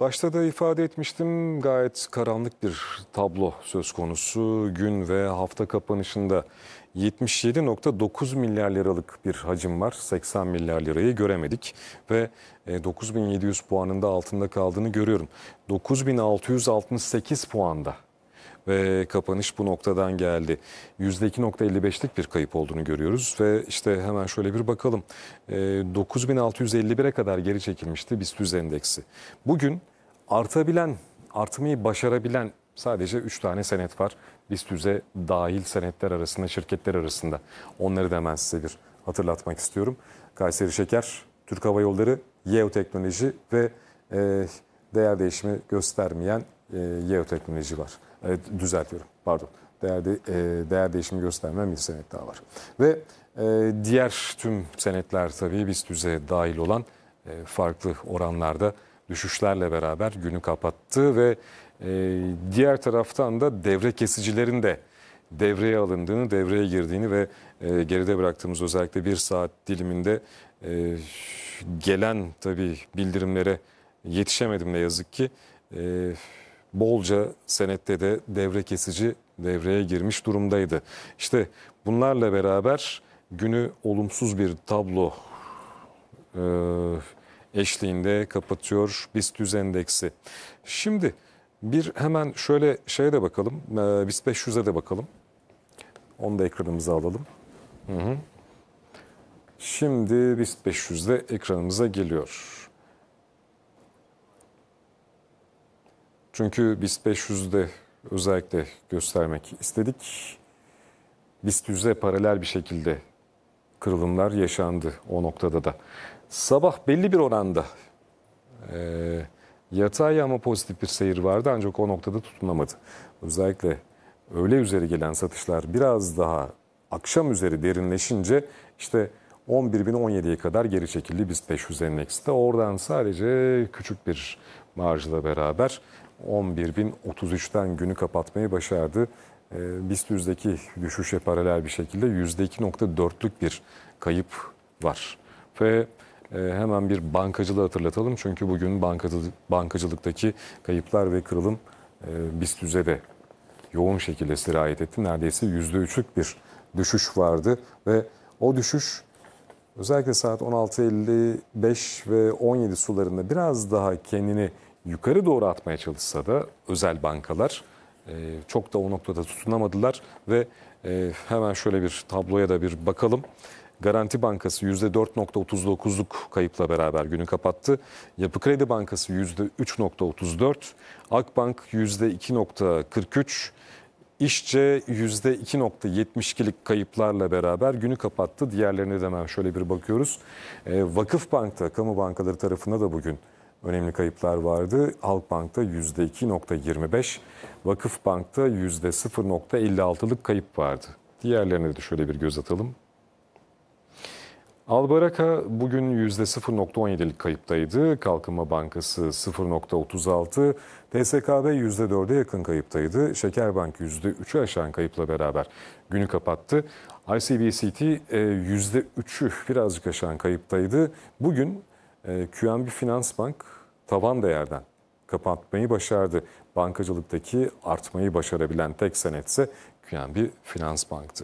Başta da ifade etmiştim gayet karanlık bir tablo söz konusu. Gün ve hafta kapanışında 77.9 milyar liralık bir hacim var. 80 milyar lirayı göremedik ve 9700 e, puanında altında kaldığını görüyorum. 9668 puanda ve kapanış bu noktadan geldi. %2.55'lik bir kayıp olduğunu görüyoruz ve işte hemen şöyle bir bakalım. 9651'e ee, kadar geri çekilmişti BIST endeksi. Bugün artabilen, artmayı başarabilen sadece 3 tane senet var. BIST dahil senetler arasında, şirketler arasında. Onları da hemen size bir hatırlatmak istiyorum. Kayseri Şeker, Türk Hava Yolları, Yeo Teknoloji ve e, değer değişimi göstermeyen e, Yeo Teknoloji var. Evet, düzeltiyorum pardon. değerde de, e, değer değişimi göstermem bir senet daha var. Ve e, diğer tüm senetler tabii biz düzeye dahil olan e, farklı oranlarda düşüşlerle beraber günü kapattı ve e, diğer taraftan da devre kesicilerin de devreye alındığını, devreye girdiğini ve e, geride bıraktığımız özellikle bir saat diliminde e, gelen tabii bildirimlere yetişemedim ne yazık ki. E, bolca senette de devre kesici devreye girmiş durumdaydı. İşte bunlarla beraber günü olumsuz bir tablo e, eşliğinde kapatıyor BIST endeksi. Şimdi bir hemen şöyle şeye de bakalım. E, BIST 500'e de bakalım. Onu da ekranımıza alalım. Hı hı. Şimdi BIST 500 de ekranımıza geliyor. Çünkü BIST 500'de özellikle göstermek istedik. BIST 100'e paralel bir şekilde kırılımlar yaşandı o noktada da. Sabah belli bir oranda e, yatay ama pozitif bir seyir vardı ancak o noktada tutunamadı. Özellikle öğle üzeri gelen satışlar biraz daha akşam üzeri derinleşince işte 11.017'ye kadar geri çekildi BIST 500 endeksi de Oradan sadece küçük bir marjla beraber 11.033'ten günü kapatmayı başardı. Ee, BIST yüzdeki düşüşe paralel bir şekilde %2.4'lük bir kayıp var. Ve e, hemen bir bankacılığı hatırlatalım. Çünkü bugün bankacılıktaki kayıplar ve kırılım e, BIST yüze de yoğun şekilde sirayet etti. Neredeyse %3'lük bir düşüş vardı ve o düşüş özellikle saat 16.55 ve 17 sularında biraz daha kendini yukarı doğru atmaya çalışsa da özel bankalar e, çok da o noktada tutunamadılar ve e, hemen şöyle bir tabloya da bir bakalım. Garanti Bankası %4.39'luk kayıpla beraber günü kapattı. Yapı Kredi Bankası %3.34, Akbank %2.43, İşçe %2.72'lik kayıplarla beraber günü kapattı. Diğerlerine de hemen şöyle bir bakıyoruz. E, Vakıf Bank'ta, kamu bankaları tarafında da bugün önemli kayıplar vardı. Halkbank'ta %2.25, Vakıfbank'ta %0.56'lık kayıp vardı. Diğerlerine de şöyle bir göz atalım. Albaraka bugün %0.17'lik kayıptaydı. Kalkınma Bankası 0.36, TSKB %4'e yakın kayıptaydı. Şekerbank %3'ü aşan kayıpla beraber günü kapattı. ICBCT %3'ü e, birazcık aşan kayıptaydı. Bugün e, ee, QNB Finans Bank taban değerden kapatmayı başardı. Bankacılıktaki artmayı başarabilen tek senetse QNB Finans Bank'tı.